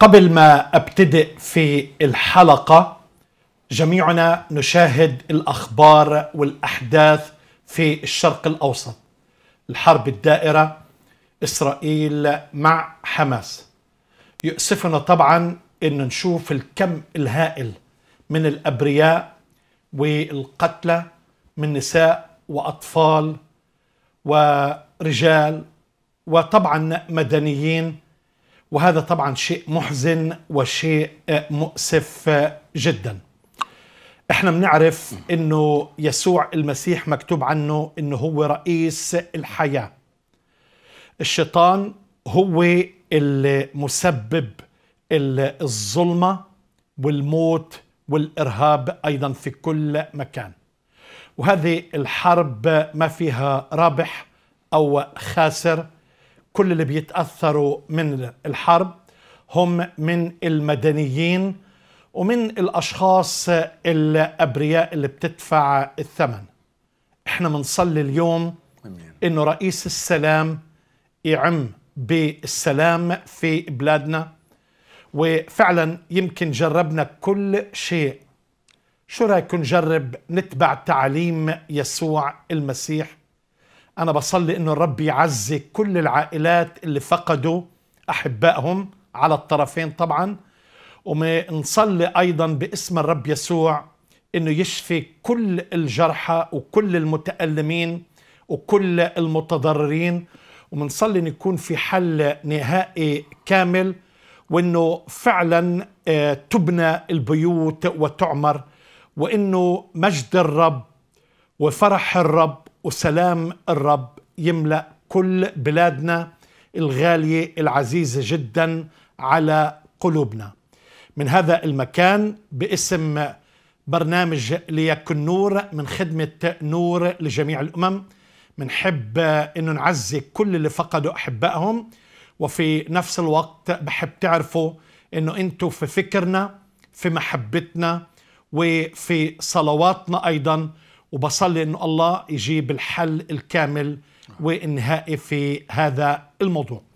قبل ما ابتدئ في الحلقه جميعنا نشاهد الاخبار والاحداث في الشرق الاوسط الحرب الدائره اسرائيل مع حماس يؤسفنا طبعا ان نشوف الكم الهائل من الابرياء والقتلى من نساء واطفال ورجال وطبعا مدنيين وهذا طبعا شيء محزن وشيء مؤسف جدا احنا بنعرف انه يسوع المسيح مكتوب عنه انه هو رئيس الحياه الشيطان هو المسبب الظلمه والموت والارهاب ايضا في كل مكان وهذه الحرب ما فيها رابح او خاسر كل اللي بيتأثروا من الحرب هم من المدنيين ومن الأشخاص الأبرياء اللي بتدفع الثمن احنا بنصلي اليوم انه رئيس السلام يعم بالسلام في بلادنا وفعلا يمكن جربنا كل شيء شو رايكم نجرب نتبع تعاليم يسوع المسيح أنا بصلي إنه الرب يعزي كل العائلات اللي فقدوا أحبائهم على الطرفين طبعا ونصلي أيضا باسم الرب يسوع إنه يشفي كل الجرحى وكل المتألمين وكل المتضررين ومنصلي إنه يكون في حل نهائي كامل وإنه فعلا آه، تبنى البيوت وتعمر وإنه مجد الرب وفرح الرب وسلام الرب يملا كل بلادنا الغاليه العزيزه جدا على قلوبنا من هذا المكان باسم برنامج ليكن نور من خدمه نور لجميع الامم بنحب انه نعزي كل اللي فقدوا احبائهم وفي نفس الوقت بحب تعرفوا انه انتم في فكرنا في محبتنا وفي صلواتنا ايضا وبصلي انه الله يجيب الحل الكامل نعم. والنهائي في هذا الموضوع